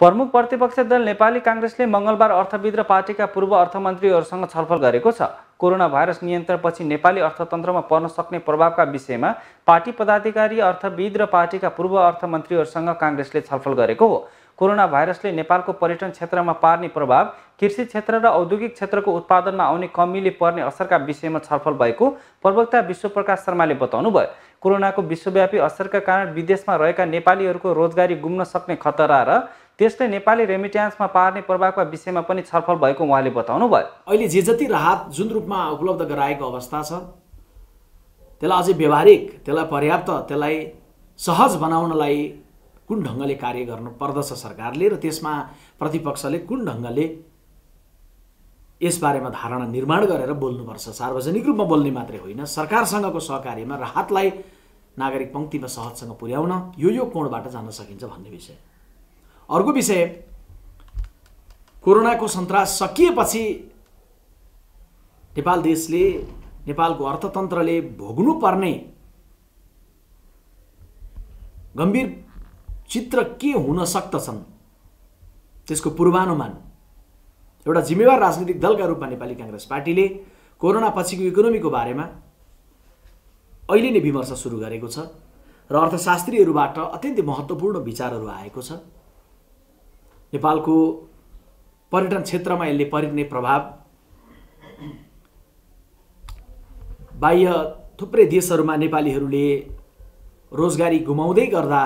प्रमुख प्रतिपक्ष दल नेपाली काङ्ग्रेसले मङ्गलबार अर्थविद र पार्टीका पूर्व अर्थमन्त्रीहरूसँग छलफल गरेको छ कोरोना भाइरस नियन्त्रणपछि नेपाली अर्थतन्त्रमा पर्न सक्ने प्रभावका विषयमा पार्टी पदाधिकारी अर्थविद र पार्टीका पूर्व अर्थमन्त्रीहरूसँग काङ्ग्रेसले छलफल गरेको हो कोरोना भाइरसले नेपालको पर्यटन क्षेत्रमा पार्ने प्रभाव कृषि क्षेत्र र औद्योगिक क्षेत्रको उत्पादनमा आउने कमीले पर्ने असरका विषयमा छलफल भएको प्रवक्ता विश्वप्रकाश शर्माले बताउनुभयो कोरोनाको विश्वव्यापी असरका कारण विदेशमा रहेका नेपालीहरूको रोजगारी गुम्न सक्ने खतरा र त्यस्तै नेपाली रेमिट्यान्समा पार्ने प्रभावका विषयमा पनि छलफल भएको उहाँले बताउनु भयो अहिले जे जति राहत जुन रूपमा उपलब्ध गराएको अवस्था छ त्यसलाई अझै व्यवहारिक त्यसलाई पर्याप्त त्यसलाई सहज बनाउनलाई कुन ढङ्गले कार्य गर्नु पर्दछ सरकारले र त्यसमा प्रतिपक्षले कुन ढङ्गले यसबारेमा धारणा निर्माण गरेर बोल्नुपर्छ सार्वजनिक रूपमा बोल्ने मात्रै होइन सरकारसँगको सहकार्यमा राहतलाई नागरिक पङ्क्तिमा सहजसँग पुर्याउन यो यो कोणबाट जान सकिन्छ भन्ने विषय अर्को विषय कोरोनाको सन्तास सकिएपछि नेपाल देशले नेपालको अर्थतन्त्रले भोग्नुपर्ने गम्भीर चित्र के हुन सक्दछन् त्यसको पूर्वानुमान एउटा जिम्मेवार राजनीतिक दलका रूपमा नेपाली काङ्ग्रेस पार्टीले कोरोना पछिको इकोनोमीको बारेमा अहिले नै विमर्श सुरु गरेको छ र अर्थशास्त्रीहरूबाट अत्यन्तै महत्त्वपूर्ण विचारहरू आएको छ नेपालको पर्यटन क्षेत्रमा यसले परिने प्रभाव बाह्य थुप्रै देशहरूमा नेपालीहरूले रोजगारी गुमाउँदै गर्दा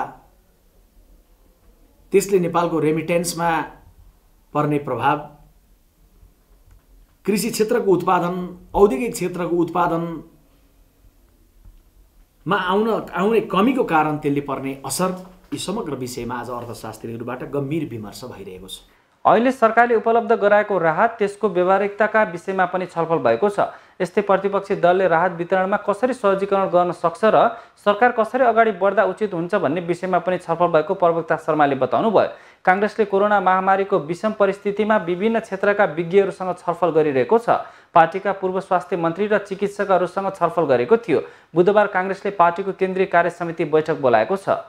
त्यसले नेपालको रेमिटेन्समा पर्ने प्रभाव कृषि क्षेत्रको उत्पादन औद्योगिक क्षेत्रको उत्पादनमा आउन आउने कमीको कारण त्यसले पर्ने असर यी समग्र विषयमा आज अर्थशास्त्रीहरूबाट गम्भीर विमर्श भइरहेको छ अहिले सरकारले उपलब्ध गराएको राहत त्यसको व्यवहारिकताका विषयमा पनि छलफल भएको छ यस्तै प्रतिपक्षी दलले राहत वितरणमा कसरी सहजीकरण गर्न सक्छ र सरकार कसरी अगाडि बढ्दा उचित हुन्छ भन्ने विषयमा पनि छलफल भएको प्रवक्ता शर्माले बताउनुभयो काङ्ग्रेसले कोरोना महामारीको विषम परिस्थितिमा विभिन्न क्षेत्रका विज्ञहरूसँग छलफल गरिरहेको छ पार्टीका पूर्व स्वास्थ्य मन्त्री र चिकित्सकहरूसँग छलफल गरेको थियो बुधबार काङ्ग्रेसले पार्टीको केन्द्रीय कार्य समिति बैठक बोलाएको छ